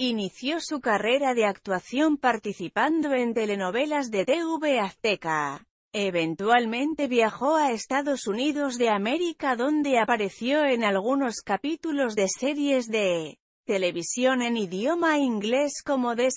Inició su carrera de actuación participando en telenovelas de TV Azteca. Eventualmente viajó a Estados Unidos de América donde apareció en algunos capítulos de series de televisión en idioma inglés como The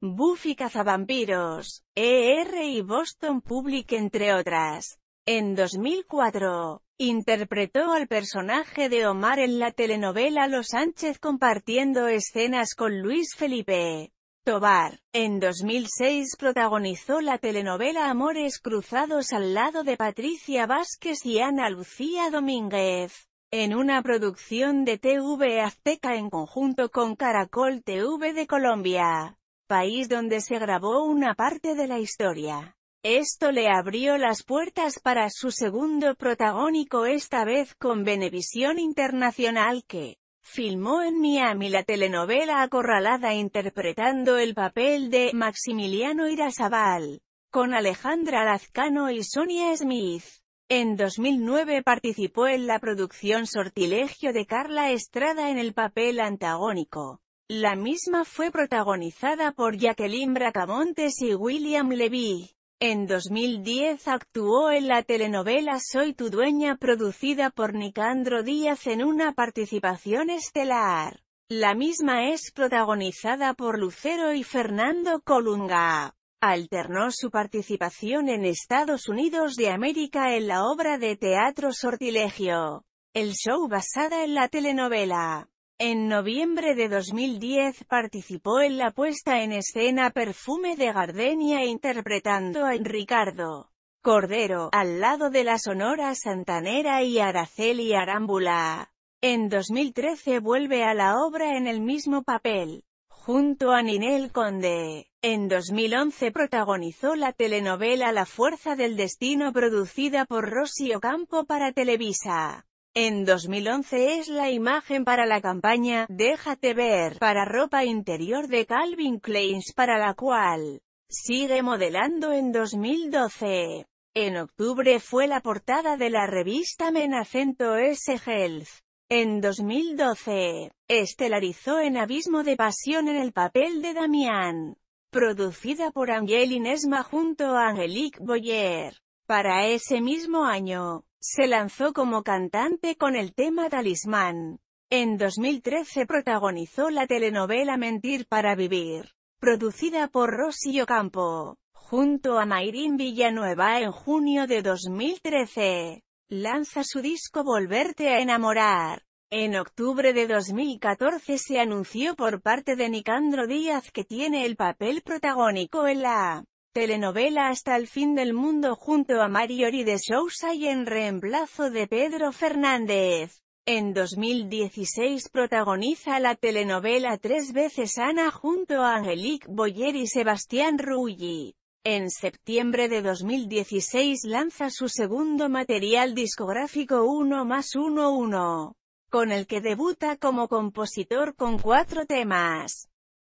Buffy Cazavampiros, ER y Boston Public entre otras. En 2004, interpretó al personaje de Omar en la telenovela Los Sánchez compartiendo escenas con Luis Felipe Tobar. En 2006 protagonizó la telenovela Amores Cruzados al lado de Patricia Vázquez y Ana Lucía Domínguez, en una producción de TV Azteca en conjunto con Caracol TV de Colombia, país donde se grabó una parte de la historia. Esto le abrió las puertas para su segundo protagónico esta vez con Venevisión Internacional que filmó en Miami la telenovela Acorralada interpretando el papel de Maximiliano Irasabal, con Alejandra Lazcano y Sonia Smith. En 2009 participó en la producción Sortilegio de Carla Estrada en el papel antagónico. La misma fue protagonizada por Jacqueline Bracamontes y William Levy. En 2010 actuó en la telenovela Soy tu dueña producida por Nicandro Díaz en una participación estelar. La misma es protagonizada por Lucero y Fernando Colunga. Alternó su participación en Estados Unidos de América en la obra de teatro Sortilegio, el show basada en la telenovela. En noviembre de 2010 participó en la puesta en escena Perfume de Gardenia interpretando a Ricardo Cordero, al lado de la Sonora Santanera y Araceli Arámbula. En 2013 vuelve a la obra en el mismo papel, junto a Ninel Conde. En 2011 protagonizó la telenovela La Fuerza del Destino producida por Rosy Ocampo para Televisa. En 2011 es la imagen para la campaña «Déjate ver» para ropa interior de Calvin Klein's para la cual sigue modelando en 2012. En octubre fue la portada de la revista Menacento S Health. En 2012, estelarizó en Abismo de Pasión en el papel de Damián, producida por angeline esma junto a Angelique Boyer. Para ese mismo año, se lanzó como cantante con el tema Talismán. En 2013 protagonizó la telenovela Mentir para Vivir, producida por Rosy Campo, junto a Mayrin Villanueva en junio de 2013. Lanza su disco Volverte a enamorar. En octubre de 2014 se anunció por parte de Nicandro Díaz que tiene el papel protagónico en la Telenovela Hasta el fin del mundo junto a Mariori de Sousa y en reemplazo de Pedro Fernández. En 2016 protagoniza la telenovela Tres veces Ana junto a Angelique Boyer y Sebastián Rulli. En septiembre de 2016 lanza su segundo material discográfico 1 más 1 1, con el que debuta como compositor con cuatro temas.